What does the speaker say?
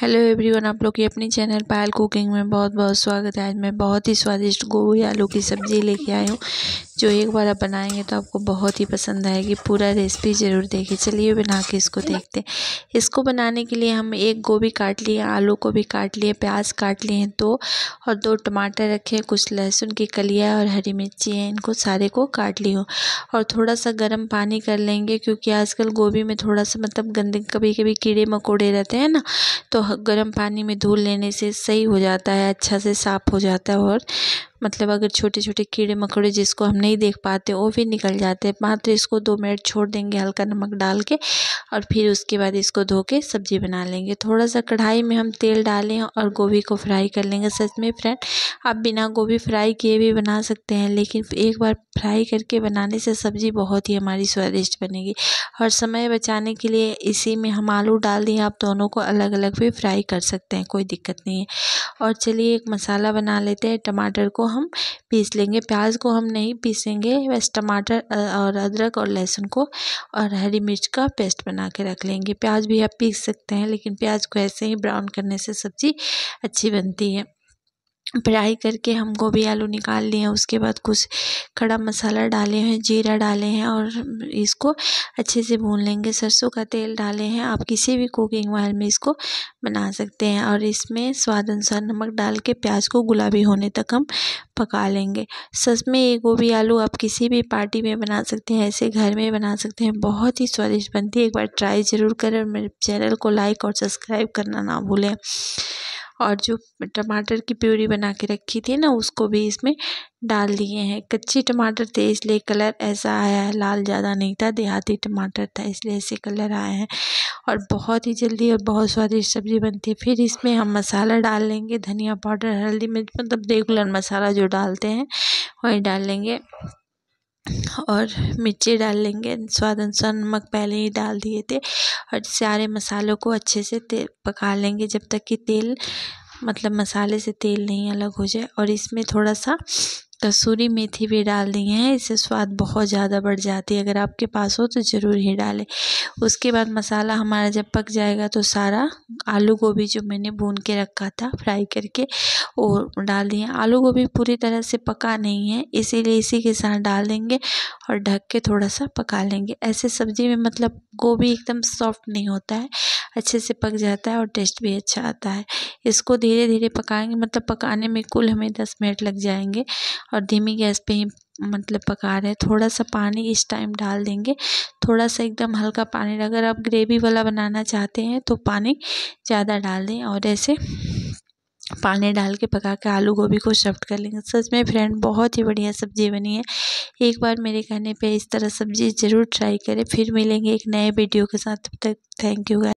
hello everyone आप लोग की अपनी चैनल पायल कुकिंग में बहुत बहुत स्वागत है आज मैं बहुत ही स्वादिष्ट गोभी आलू की सब्ज़ी लेके आई हूँ जो एक बार आप बनाएंगे तो आपको बहुत ही पसंद आएगी पूरा रेसिपी ज़रूर देखिए चलिए बना के इसको देखते हैं इसको बनाने के लिए हम एक गोभी काट लिए आलू को भी काट लिए प्याज काट लिए हैं दो और दो टमाटर रखे कुछ लहसुन की कलिया और हरी मिर्ची है इनको सारे को काट ली हो और थोड़ा सा गर्म पानी कर लेंगे क्योंकि आजकल गोभी में थोड़ा सा मतलब गंदे कभी कभी कीड़े मकोड़े रहते हैं ना तो गर्म पानी में धुल लेने से सही हो जाता है अच्छा से साफ़ हो जाता है और मतलब अगर छोटे छोटे कीड़े मकोड़े जिसको हम नहीं देख पाते वो भी निकल जाते हैं मात्र इसको दो मिनट छोड़ देंगे हल्का नमक डाल के और फिर उसके बाद इसको धो के सब्ज़ी बना लेंगे थोड़ा सा कढ़ाई में हम तेल डालें और गोभी को फ्राई कर लेंगे सच में फ्रेंड आप बिना गोभी फ्राई किए भी बना सकते हैं लेकिन एक बार फ्राई करके बनाने से सब्ज़ी बहुत ही हमारी स्वादिष्ट बनेगी और समय बचाने के लिए इसी में हम आलू डाल दिए आप दोनों को अलग अलग भी फ्राई कर सकते हैं कोई दिक्कत नहीं है और चलिए एक मसाला बना लेते हैं टमाटर को हम पीस लेंगे प्याज को हम नहीं पीसेंगे बस टमाटर और अदरक और लहसुन को और हरी मिर्च का पेस्ट बना के रख लेंगे प्याज भी आप पीस सकते हैं लेकिन प्याज को ऐसे ही ब्राउन करने से सब्ज़ी अच्छी बनती है फ्राई करके हम गोभी आलू निकाल लिए उसके बाद कुछ खड़ा मसाला डाले हैं जीरा डाले हैं और इसको अच्छे से भून लेंगे सरसों का तेल डाले हैं आप किसी भी कुकिंग ऑयल में इसको बना सकते हैं और इसमें स्वाद अनुसार नमक डाल के प्याज को गुलाबी होने तक हम पका लेंगे सच में ये गोभी आलू आप किसी भी पार्टी में बना सकते हैं ऐसे घर में बना सकते हैं बहुत ही स्वादिष्ट बनती है एक बार ट्राई ज़रूर करें और मेरे चैनल को लाइक और सब्सक्राइब करना ना भूलें और जो टमाटर की प्यूरी बना के रखी थी ना उसको भी इसमें डाल दिए हैं कच्चे टमाटर थे इसलिए कलर ऐसा आया है लाल ज़्यादा नहीं था देहाती टमाटर था इसलिए ऐसे कलर आए हैं और बहुत ही जल्दी और बहुत स्वादिष्ट सब्ज़ी बनती है फिर इसमें हम मसाला डाल लेंगे धनिया पाउडर हल्दी मिर्च मतलब रेगुलर मसाला जो डालते हैं वही डाल लेंगे और मिर्ची डाल लेंगे स्वाद अनुसार नमक पहले ही डाल दिए थे और सारे मसालों को अच्छे से पका लेंगे जब तक कि तेल मतलब मसाले से तेल नहीं अलग हो जाए और इसमें थोड़ा सा कसूरी मेथी भी डाल दी हैं इससे स्वाद बहुत ज़्यादा बढ़ जाती है अगर आपके पास हो तो ज़रूर ही डालें उसके बाद मसाला हमारा जब पक जाएगा तो सारा आलू गोभी जो मैंने भून के रखा था फ्राई करके वो डाल दिए आलू गोभी पूरी तरह से पका नहीं है इसीलिए इसी के साथ डाल देंगे और ढक के थोड़ा सा पका लेंगे ऐसे सब्जी में मतलब गोभी एकदम सॉफ्ट नहीं होता है अच्छे से पक जाता है और टेस्ट भी अच्छा आता है इसको धीरे धीरे पकाएंगे मतलब पकाने में कुल हमें दस मिनट लग जाएंगे और धीमी गैस पे ही मतलब पका रहे हैं थोड़ा सा पानी इस टाइम डाल देंगे थोड़ा सा एकदम हल्का पानी अगर आप ग्रेवी वाला बनाना चाहते हैं तो पानी ज़्यादा डाल दें और ऐसे पानी डाल के पका के आलू गोभी को सफ्ट कर लेंगे सच में फ्रेंड बहुत ही बढ़िया सब्ज़ी बनी है एक बार मेरे कहने पे इस तरह सब्ज़ी ज़रूर ट्राई करें फिर मिलेंगे एक नए वीडियो के साथ तब तक थैंक यू